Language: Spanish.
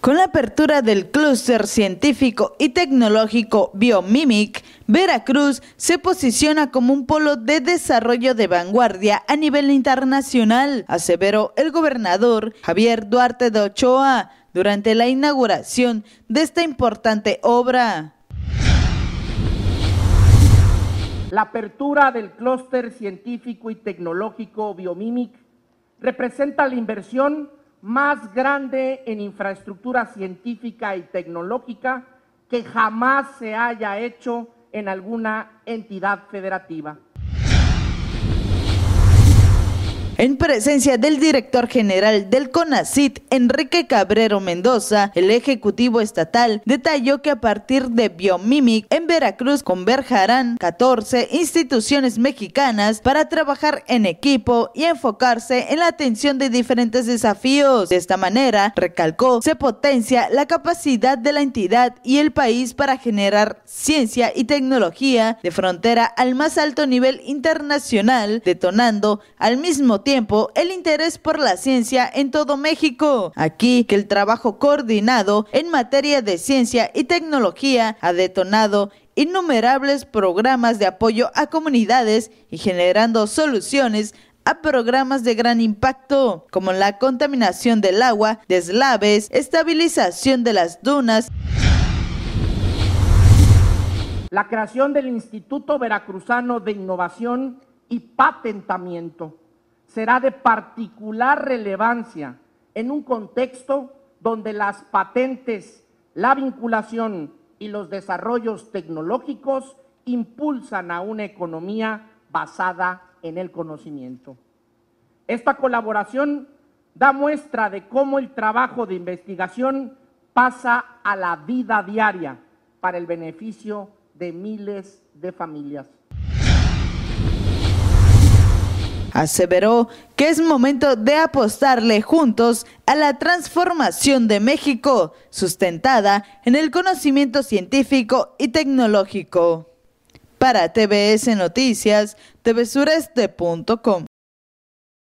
Con la apertura del clúster científico y tecnológico Biomimic, Veracruz se posiciona como un polo de desarrollo de vanguardia a nivel internacional, aseveró el gobernador Javier Duarte de Ochoa durante la inauguración de esta importante obra. La apertura del clúster científico y tecnológico Biomimic representa la inversión más grande en infraestructura científica y tecnológica que jamás se haya hecho en alguna entidad federativa. En presencia del director general del CONACIT, Enrique Cabrero Mendoza, el Ejecutivo Estatal detalló que a partir de Biomimic en Veracruz converjarán 14 instituciones mexicanas para trabajar en equipo y enfocarse en la atención de diferentes desafíos. De esta manera, recalcó, se potencia la capacidad de la entidad y el país para generar ciencia y tecnología de frontera al más alto nivel internacional, detonando al mismo tiempo el interés por la ciencia en todo México. Aquí que el trabajo coordinado en materia de ciencia y tecnología ha detonado innumerables programas de apoyo a comunidades y generando soluciones a programas de gran impacto, como la contaminación del agua, deslaves, estabilización de las dunas. La creación del Instituto Veracruzano de Innovación y Patentamiento, será de particular relevancia en un contexto donde las patentes, la vinculación y los desarrollos tecnológicos impulsan a una economía basada en el conocimiento. Esta colaboración da muestra de cómo el trabajo de investigación pasa a la vida diaria para el beneficio de miles de familias. Aseveró que es momento de apostarle juntos a la transformación de México, sustentada en el conocimiento científico y tecnológico. Para TBS Noticias, tvsureste.com.